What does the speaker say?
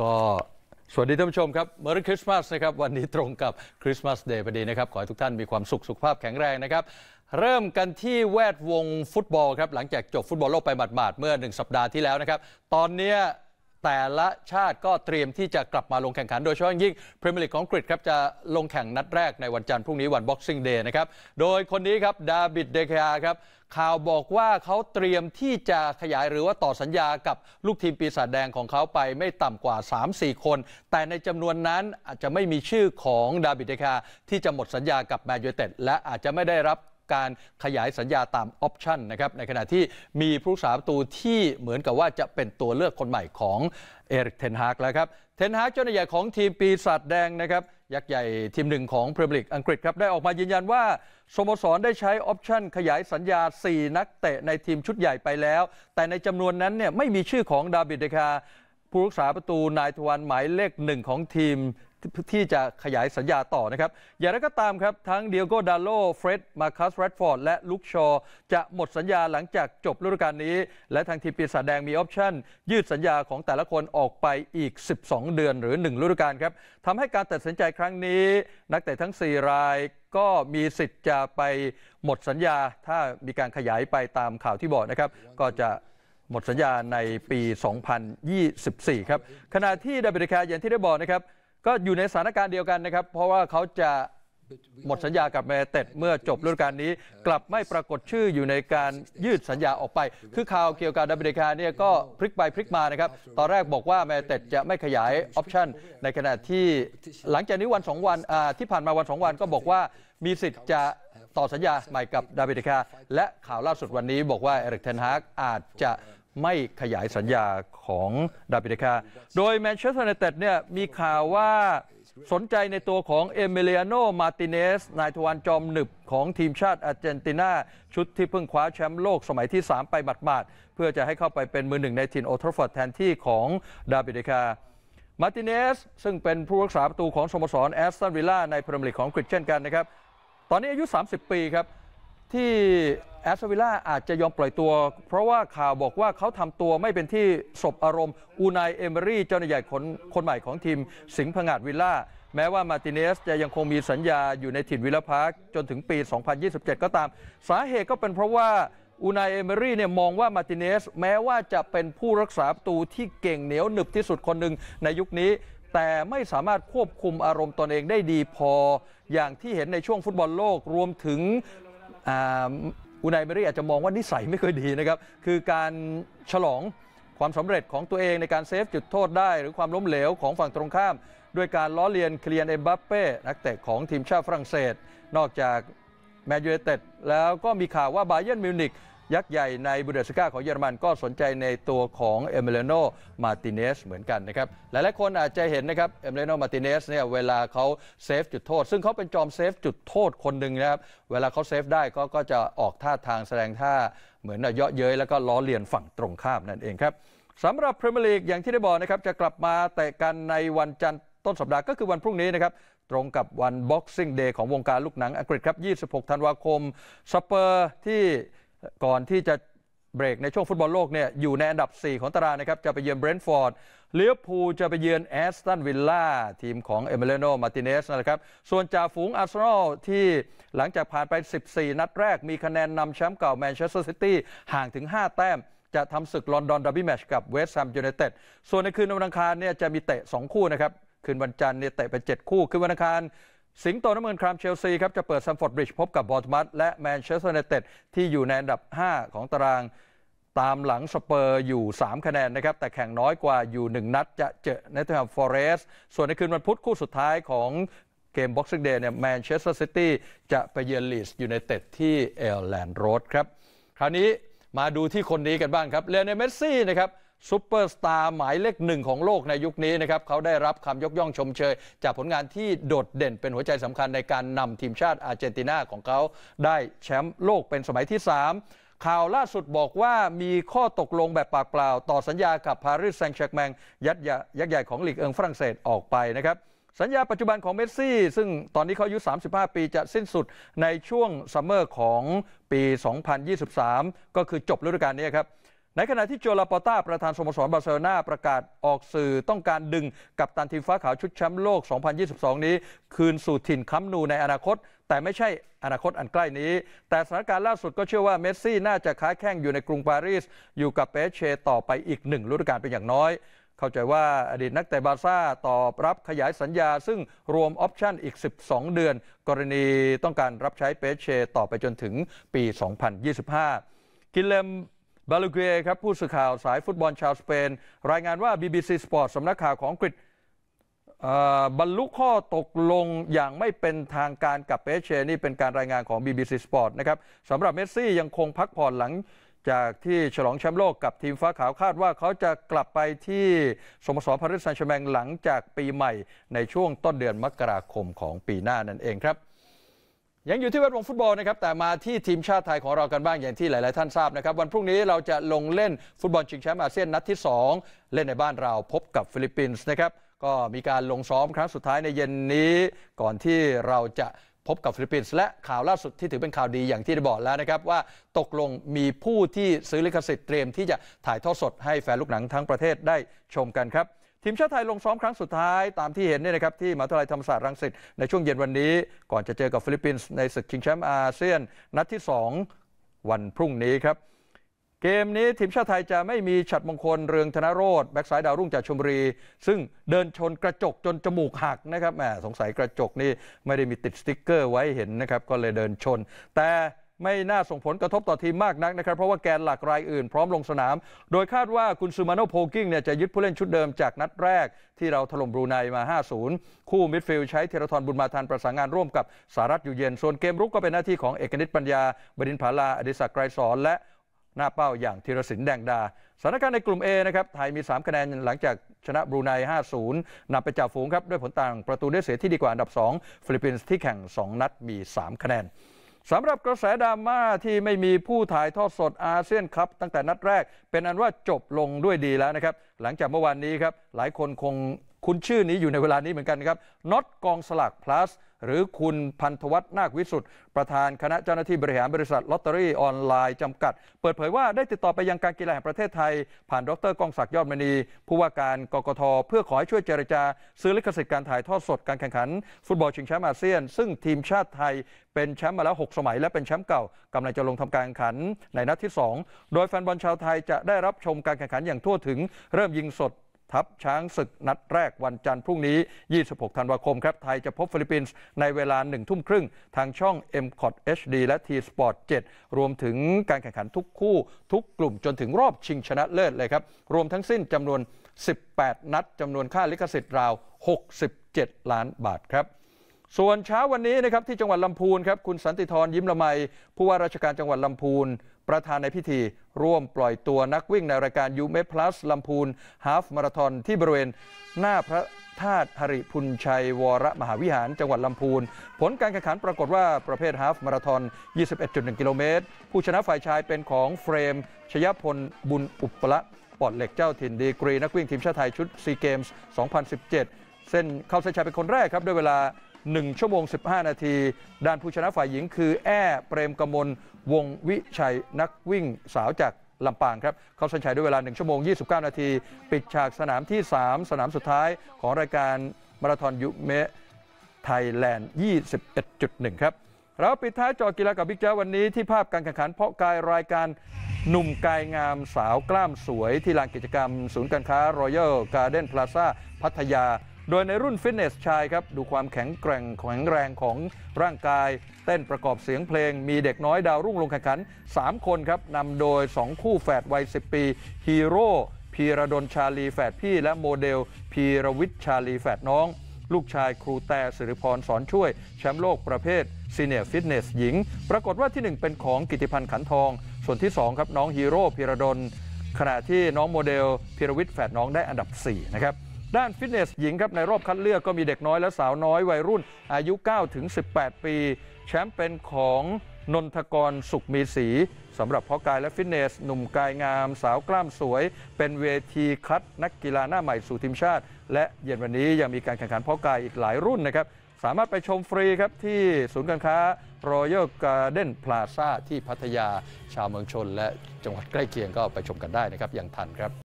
ก็สวัสดีท่านผู้ชมครับเมอร์คริสต์มาสนะครับวันนี้ตรงกับคริสต์มาสเดย์ พอดีนะครับ ขอให้ทุกท่านมีความสุขสุขภาพแข็งแรงนะครับ เริ่มกันที่แวดวงฟุตบอลครับ หลังจากจบฟุตบอลโลกไปหมาดๆเมื่อ 1 สัปดาห์ที่แล้วนะครับ ตอนนี้แต่ละชาติก็เตรียมที่จะกลับมาลงแข่งขันโดยเฉพาะยิ่งพรีเมียร์ลีกของกรีกครับจะลงแข่งนัดแรกในวันจันทร์พรุ่งนี้วันบ็อกซิ่งเดย์นะครับ โดยคนนี้ครับดาบิดเดคาครับข่าวบอกว่าเขาเตรียมที่จะขยายหรือว่าต่อสัญญากับลูกทีมปีศาจแดงของเขาไปไม่ต่ำกว่า 3-4 คน แต่ในจำนวนนั้นอาจจะไม่มีชื่อของดาบิดเดคาที่จะหมดสัญญากับแมนยูเต็ดและอาจจะไม่ได้รับการขยายสัญญาตามออปชันนะครับในขณะที่มีผู้สาประตูที่เหมือนกับว่าจะเป็นตัวเลือกคนใหม่ของเอริกเทนฮากแล้วครับเทนฮากเจ้าหน้าที่ของทีมปีศาจแดงนะครับยักษ์ใหญ่ทีมหนึ่งของพรีเมียร์ลีกอังกฤษครับได้ออกมายืนยันว่าสโมสรได้ใช้ออปชันขยายสัญญา 4 นักเตะในทีมชุดใหญ่ไปแล้ว แต่ในจำนวนนั้นเนี่ยไม่มีชื่อของดาวิดเดคาผู้รักษาประตูนายทวันหมายเลขหนึ่งของทีมที่จะขยายสัญญาต่อนะครับ อย่างไรก็ตามครับ ทั้งเดียโกดาโลเฟร็ดมาคัสแรดฟอร์ดและลุคชอจะหมดสัญญาหลังจากจบฤดูกาลนี้ และทางทีมปีศาจแดงมีออปชั่น ยืดสัญญาของแต่ละคนออกไปอีก 12 เดือนหรือ1ฤดูกาลครับทำให้การตัดสินใจครั้งนี้ นักเตะทั้ง 4 รายก็มีสิทธิ์จะไปหมดสัญญาถ้ามีการขยายไปตามข่าวที่บอกนะครับก็จะหมดสัญญาในปี2024ครับขณะที่ดับเบิลแคร์อย่างที่ได้บอกนะครับก็อยู่ในสถานการณ์เดียวกันนะครับเพราะว่าเขาจะหมดสัญญากับแมเต็ดเมื่อจบฤดูกาลนี้ กลับไม่ปรากฏชื่ออยู่ในการยืดสัญญาออกไป คือข่าวเกี่ยวกับดับเบิลคาเนี่ยก็พลิกไปพลิกมานะครับตอนแรกบอกว่าแมเต็ดจะไม่ขยายออปชันในขณะที่หลังจากนี้วัน 2 วันที่ผ่านมาวัน 2 วันก็บอกว่ามีสิทธิ์จะต่อสัญญาใหม่กับดาบิดคาและข่าวล่าสุดวันนี้บอกว่าเอริกเทนฮากอาจจะไม่ขยายสัญญาของดาบิเดคา โดยแมนเชสเตอร์ยูไนเต็ดเนี่ยมีข่าวว่าสนใจในตัวของเอเมเลียโน มาติเนส นายทวารจอมหนึบของทีมชาติอาร์เจนตินา ชุดที่เพิ่งคว้าแชมป์โลกสมัยที่ 3 ไปบาดๆเพื่อจะให้เข้าไปเป็นมือหนึ่งในทีมโอทรฟอร์ดแทนที่ของดาบิเดคา มาติเนสซึ่งเป็นผู้รักษาประตูของสโมสรแอสตันวิลล่า ในพรีเมียร์ลีกของอังกฤษเช่นกันนะครับตอนนี้อายุ 30 ปีครับที่แอสวิล่าอาจจะยอมปล่อยตัว เพราะว่าข่าวบอกว่าเขาทำตัวไม่เป็นที่สบอารมณ์อูนายเอเมรี่เจ้าหน้าใหญ่คนคนใหม่ของทีมสิงห์พงาดวิลล่า แม้ว่ามาติเนสจะยังคงมีสัญญาอยู่ในถิ่นวิลพาร์คจนถึงปี 2027 ก็ตาม สาเหตุก็เป็นเพราะว่าอูนายเอเมรี่เนี่ยมองว่ามาติเนสแม้ว่าจะเป็นผู้รักษาประตูที่เก่งเหนียวหนึบที่สุดคนหนึ่งในยุคนี้ แต่ไม่สามารถควบคุมอารมณ์ตนเองได้ดีพอ อย่างที่เห็นในช่วงฟุตบอลโลกรวมถึงอุนายเบรี่อาจจะมองว่านิสัยไม่เคยดีนะครับ คือการฉลองความสำเร็จของตัวเองในการเซฟจุดโทษได้หรือความล้มเหลวของฝั่งตรงข้าม ด้วยการล้อเลียนเคลียนเอ็มบัปเป้นักเตะของทีมชาติฝรั่งเศส นอกจากแมนยูเอเต็ดแล้วก็มีข่าวว่าบาเยิร์นมิวนิกยักษ์ใหญ่ในบูเดสกาของเยอรมันก็สนใจในตัวของเอเมเลโนมาติเนสเหมือนกันนะครับ หลายๆคนอาจจะเห็นนะครับ เอเมเลโนมาติเนส เนี่ย เวลาเขาเซฟจุดโทษ ซึ่งเขาเป็นจอมเซฟจุดโทษคนหนึ่งนะครับ เวลาเขาเซฟได้ก็ก็จะออกท่าทางแสดงท่าเหมือนเยาะเย้ยแล้วก็ล้อเลียนฝั่งตรงข้ามนั่นเองครับ สำหรับพรีเมียร์ลีกอย่างที่ได้บอกนะครับจะกลับมาแต่กันในวันจันทร์ต้นสัปดาห์ก็คือวันพรุ่งนี้นะครับ ตรงกับวัน Boxing Day ของวงการลูกหนังอังกฤษครับ26ธันวาคมสเปอร์ที่ก่อนที่จะเบรกในช่วงฟุตบอลโลกเนี่ยอยู่ในอันดับ 4 ของตารางนะครับจะไปเยือนเบรนท์ฟอร์ดเลี้ยวพูจะไปเยือนแอสตันวิลล่าทีมของเอเมเลโนมาติเนสนะครับส่วนจ่าฝูงอาร์เซนอลที่หลังจากผ่านไป 14 นัดแรกมีคะแนนนำแชมป์เก่าแมนเชสเตอร์ซิตี้ห่างถึง 5 แต้ม จะทำศึกลอนดอนดับบี้แมชกับเวสต์แฮมยูไนเต็ดส่วนในคืนวันอังคารเนี่ยจะมีเตะ 2 คู่นะครับคืนวันจันทร์เนี่ยเตะไป 7 คู่คืนวันอังคารสิงโตน้ำเงินครามเชลซีครับจะเปิดซัมฟอร์ดบริดจ์พบกับบอร์ดมัสและแมนเชสเตอร์ยูไนเต็ดที่อยู่ในอันดับ 5 ของตารางตามหลังสเปอร์อยู่ 3 คะแนนนะครับแต่แข่งน้อยกว่าอยู่ 1 นัดจะเจอเนเธอร์แด์ฟอร์เรสส่วนในคืนวันพุธคู่สุดท้ายของเกมบ็อกซิ่งเดย์เนี่ยแมนเชสเตอร์ซิตี้จะไปเยือนลีสยูไนเต็ดที่เอลแลนด์โรดครับคราวนี้มาดูที่คนนี้กันบ้างครับเลนเนเมสซี่นะครับซูเปอร์สตาร์หมายเลขหนึ่งของโลกในยุคนี้นะครับ เขาได้รับคำยกย่องชมเชย จากผลงานที่โดดเด่นเป็นหัวใจสำคัญในการนำทีมชาติอาร์เจนตินาของเขาได้แชมป์โลกเป็นสมัยที่ 3 ข่าวล่าสุดบอกว่ามีข้อตกลงแบบปากเปล่าต่อสัญญากับปารีสแซงต์แชร์แมงยักษ์ใหญ่ของลีกเอิงฝรั่งเศสออกไปนะครับ สัญญาปัจจุบันของเมสซี่ซึ่งตอนนี้เขาอายุ35 ปีจะสิ้นสุดในช่วงซัมเมอร์ของปี2023 ก็คือจบฤดูกาลนี้ครับในขณะที่โจลาปอต้าประธานสโมสรบาร์เซโลนาประกาศออกสื่อต้องการดึงกับตันทีมฟ้าขาวชุดแชมป์โลก 2022 นี้ คืนสู่ถิ่นคัมนูในอนาคต แต่ไม่ใช่อนาคตอันใกล้นี้ แต่สถานการณ์ล่าสุดก็เชื่อว่าเมสซี่น่าจะค้าแข่งอยู่ในกรุงปารีส อยู่กับเปเชต่อไปอีกหนึ่งฤดูกาลเป็นอย่างน้อย เข้าใจว่าอดีตนักเตะบาซ่าตอบรับขยายสัญญา ซึ่งรวมออปชั่นอีก12 เดือน กรณีต้องการรับใช้เปเช่ต่อไปจนถึงปี 2025 กิเลมบาลูเกียครับผู้สื่อข่าวสายฟุตบอลชาวสเปนรายงานว่า BBC Sport สำนักข่าวของอังกฤษ บรรลุข้อตกลงอย่างไม่เป็นทางการกับเปเชนี่เป็นการรายงานของ BBC Sport นะครับสำหรับเมสซี่ยังคงพักผ่อนหลังจากที่ฉลองแชมป์โลกกับทีมฟ้าขาวคาดว่าเขาจะกลับไปที่สโมสรพาริสแซงต์แชร์แมงหลังจากปีใหม่ ในช่วงต้นเดือนมกราคมของปีหน้านั่นเองครับยังอยู่ที่เวทวงฟุตบอลนะครับแต่มาที่ทีมชาติไทยของเรากันบ้างอย่างที่หลาย ๆ ท่านทราบนะครับวันพรุ่งนี้เราจะลงเล่นฟุตบอลชิงแชมป์อาเซียนนัดที่ 2 เล่นในบ้านเราพบกับฟิลิปปินส์นะครับ ก็มีการลงซ้อมครั้งสุดท้ายในเย็นนี้ ก่อนที่เราจะพบกับฟิลิปปินส์และข่าวล่าสุดที่ถือเป็นข่าวดีอย่างที่ได้บอกแล้วนะครับว่าตกลงมีผู้ที่ซื้อลิขสิทธิ์เตรียมที่จะถ่ายทอดสดให้แฟนลูกหนังทั้งประเทศได้ชมกันครับทีมชาติไทยลงซ้อมครั้งสุดท้ายตามที่เห็นเนี่ยนะครับที่มหาวิทยาลัยธรรมศาสตร์รังสิตในช่วงเย็นวันนี้ ก่อนจะเจอกับฟิลิปปินส์ในศึกชิงแชมป์อาเซียน นัดที่ 2 วันพรุ่งนี้ครับ เกมนี้ทีมชาติไทยจะไม่มีฉัดมงคลเรืองธนโรธแบ็กซ้ายดาวรุ่งจากชมบุรี ซึ่งเดินชนกระจกจนจมูกหักนะครับแหมสงสัยกระจกนี่ไม่ได้มีติดสติ๊กเกอร์ไว้เห็นนะครับก็เลยเดินชน แต่ไม่น่าส่งผลกระทบต่อทีมมากนักนะครับ เพราะว่าแกนหลักรายอื่นพร้อมลงสนาม โดยคาดว่าคุณซูมาโนโพกิ้งเนี่ยจะยึดผู้เล่นชุดเดิมจากนัดแรกที่เราถล่มบรูไนมา 5-0 คู่มิดฟิลด์ใช้เทรทอนบุญมาทันประสานงานร่วมกับสารัตอยู่เย็นส่วนเกมรุกก็เป็นหน้าที่ของเอกนิตปัญญาบดินผาลาอดิศักดิ์ไกรสอนและหน้าเป้าอย่างธีรศินแดงดาสถานการณ์ในกลุ่ม A นะครับไทยมี 3 คะแนนหลังจากชนะบรูไน5-0นำไปจ่าฝูงครับด้วยผลต่างประตูได้เสียที่ดีกว่าอันดับ 2 ฟิลิปปินส์ที่แข่ง2นัดมี3คะแนนสำหรับกระแสดราม่าที่ไม่มีผู้ถ่ายทอดสดอาเซียนครับ ตั้งแต่นัดแรกเป็นอันว่าจบลงด้วยดีแล้วนะครับ หลังจากเมื่อวานนี้ครับ หลายคนคงคุณชื่อนี้อยู่ในเวลานี้เหมือนกันครับน็อตกองสลาก plus หรือคุณพันธวัฒนาควิสุทธ์ประธานคณะเจ้าหน้าที่บริหารบริษัท ลอตเตอรี่ออนไลน์จำกัด เปิดเผยว่าได้ติดต่อไปยังการกีฬาแห่งประเทศไทย ผ่านดรกองศักดิ์ยอดมณีผู้ว่าการกกตเพื่อขอให้ช่วยเจรจา ซื้อลิขสิทธิ์การถ่ายทอดสด การแข่งขัน ฟุตบอลชิงแชมป์อาเซียน ซึ่งทีมชาติไทยเป็นแชมป์มาแล้ว6สมัย และเป็นแชมป์เก่ากำลังจะลงทำการแข่งขันในนัดที่ 2 โดยแฟนบอลชาวไทยจะได้รับชมการแข่งขันอย่างทั่วถึงเริ่มยิงสดทัพช้างศึกนัดแรกวันจันทร์พรุ่งนี้ 26 ธันวาคมครับไทยจะพบฟิลิปปินส์ในเวลา 1 ทุ่มครึ่ง ทางช่อง m c o t HD และ T Sport 7 รวมถึงการแข่งขันทุกคู่ ทุกกลุ่มจนถึงรอบชิงชนะเลิศเลยครับ รวมทั้งสิ้นจำนวน 18 นัดจำนวนค่าลิขสิทธิ์ราว 67 ล้านบาทครับ ส่วนเช้าวันนี้นะครับที่จังหวัดลำพูนครับคุณสันติธร ยิ้มละไมผู้ว่าราชการจังหวัดลำพูนประธานในพิธี ร่วมปล่อยตัวนักวิ่งในรายการยูเมพลัสลำพูนฮาฟมาราทอนที่บริเวณ หน้าพระธาตุหริพุนชัยวรมหาวิหารจังหวัดลำพูน ผลการแข่งขันปรากฏว่าประเภทฮาฟมาราทอน 21.1 กิโลเมตร ผู้ชนะฝ่ายชายเป็นของเฟรม ชยพลบุญอุปละปอดเหล็กเจ้าถิ่นดีกรี นักวิ่งทีมชาติไทยชุดซีเกมส์2017 เส้นเข้าเส้นชัยเป็นคนแรกครับด้วยเวลา1 ชั่วโมง 15 นาที ด้านผู้ชนะฝ่ายหญิงคือ แอ้เปรมกมลวงวิชัยนักวิ่งสาวจากลำปางครับเขาสัญชัยด้วยเวลา 1 ชั่วโมง 29 นาที ปิดฉากสนามที่ 3 สนามสุดท้าย ของรายการมาราธอนยุเมะไทยแลนด์21.1ครับเราปิดท้ายจอกีฬากับบิ๊กเจ้าวันนี้ที่ภาพการแข่งขัน เพาะกายรายการหนุ่มกายงามสาวกล้ามสวย ที่ลานกิจกรรม ศูนย์การค้ารอยัลการ์เด้นพลาซ่าพัทยาโดยในรุ่นฟิตเนสชายครับ ดูความแข็งแกร่งแข็งแรงของร่างกาย เต้นประกอบเสียงเพลงมีเด็กน้อยดาวรุ่งลงแข่งขัน 3 คนครับนำโดย 2 คู่แฝดวัย10 ปีฮีโร่พีระดนชาลีแฝดพี่ และโมเดลพีรวิทย์ชาลีแฝดน้อง ลูกชายครูแต่สิริพรสอนช่วย แชมป์โลกประเภทซีเนียร์ฟิตเนสหญิง ปรากฏว่าที่ 1 เป็นของกิติพันธ์ขันทองส่วนที่2ครับน้องฮีโร่พีระดนขณะที่น้องโมเดลพีรวิทย์แฝดน้องได้อันดับ4นะครับด้านฟิตเนสหญิงครับ ในรอบคัดเลือกก็มีเด็กน้อยและสาวน้อยวัยรุ่นอายุ9ถึง18 ปี แชมป์เป็นของนนทกรสุขมีสีสำหรับพ่อกายและฟิตเนส หนุ่มกายงาม สาวกล้ามสวย เป็นเวทีคัด นักกีฬาหน้าใหม่สู่ทีมชาติ และเย็นวันนี้ยังมีการแข่งขันพ่อกายอีกหลายรุ่นนะครับ สามารถไปชมฟรีครับ ที่ศูนย์การค้า Royal Garden Plaza ที่พัทยาชาวเมืองชน และจังหวัดใกล้เคียงก็ไปชมกันได้นะครับอย่างทันครับ